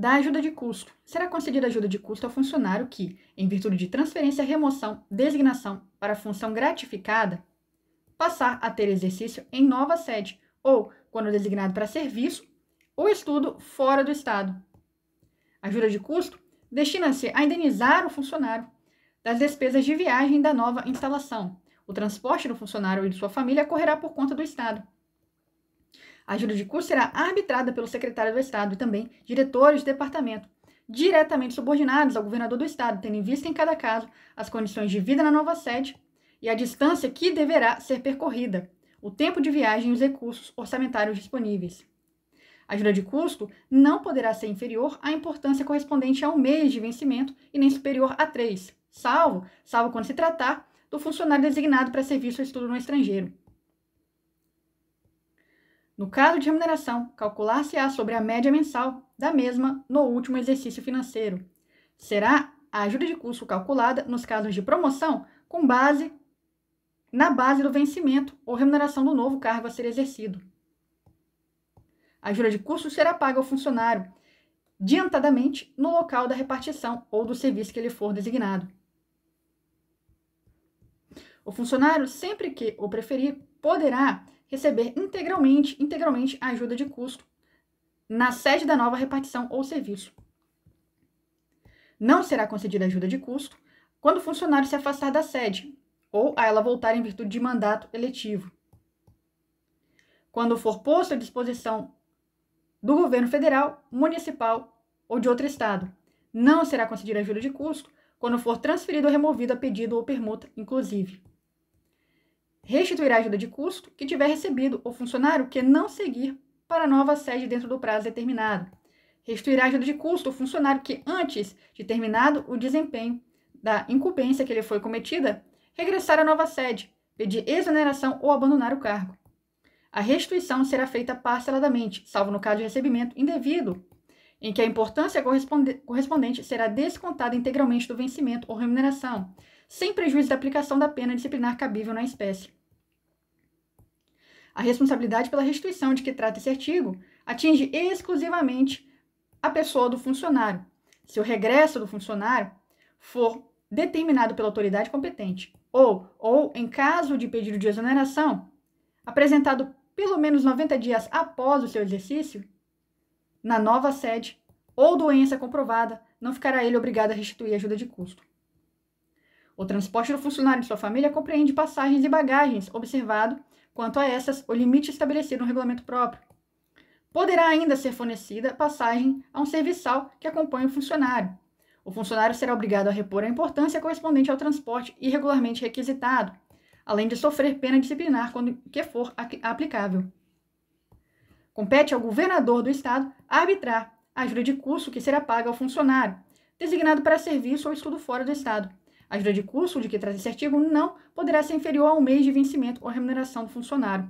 da ajuda de custo. Será concedida ajuda de custo ao funcionário que, em virtude de transferência, remoção, designação para função gratificada, passar a ter exercício em nova sede ou, quando designado para serviço ou estudo fora do Estado. A ajuda de custo destina-se a indenizar o funcionário das despesas de viagem da nova instalação. O transporte do funcionário e de sua família correrá por conta do Estado. A ajuda de custo será arbitrada pelo secretário do Estado e também diretores de departamento, diretamente subordinados ao governador do Estado, tendo em vista, em cada caso, as condições de vida na nova sede e a distância que deverá ser percorrida, o tempo de viagem e os recursos orçamentários disponíveis. A ajuda de custo não poderá ser inferior à importância correspondente a um mês de vencimento e nem superior a três, salvo, salvo quando se tratar do funcionário designado para serviço ou estudo no estrangeiro. No caso de remuneração, calcular-se-á sobre a média mensal da mesma no último exercício financeiro. Será a ajuda de custo calculada nos casos de promoção com base na base do vencimento ou remuneração do novo cargo a ser exercido. A ajuda de custo será paga ao funcionário diantadamente no local da repartição ou do serviço que ele for designado. O funcionário, sempre que o preferir, poderá receber integralmente, integralmente a ajuda de custo na sede da nova repartição ou serviço. Não será concedida ajuda de custo quando o funcionário se afastar da sede ou a ela voltar em virtude de mandato eletivo. Quando for posto à disposição do governo federal, municipal ou de outro estado. Não será concedida ajuda de custo quando for transferido ou removido a pedido ou permuta, inclusive restituirá a ajuda de custo que tiver recebido o funcionário que não seguir para a nova sede dentro do prazo determinado. Restituirá a ajuda de custo o funcionário que, antes de terminado o desempenho da incumbência que lhe foi cometida, regressar à nova sede, pedir exoneração ou abandonar o cargo. A restituição será feita parceladamente, salvo no caso de recebimento indevido, em que a importância correspondente será descontada integralmente do vencimento ou remuneração, sem prejuízo da aplicação da pena disciplinar cabível na espécie. A responsabilidade pela restituição de que trata esse artigo atinge exclusivamente a pessoa do funcionário, se o regresso do funcionário for determinado pela autoridade competente, ou, ou em caso de pedido de exoneração, apresentado pelo menos 90 dias após o seu exercício, na nova sede ou doença comprovada, não ficará ele obrigado a restituir ajuda de custo. O transporte do funcionário e sua família compreende passagens e bagagens, observado Quanto a essas, o limite estabelecido no regulamento próprio. Poderá ainda ser fornecida passagem a um serviçal que acompanhe o funcionário. O funcionário será obrigado a repor a importância correspondente ao transporte irregularmente requisitado, além de sofrer pena disciplinar quando que for aplicável. Compete ao governador do estado arbitrar a ajuda de custo que será paga ao funcionário, designado para serviço ou estudo fora do estado, a ajuda de custo de que trata esse artigo não poderá ser inferior a um mês de vencimento ou remuneração do funcionário.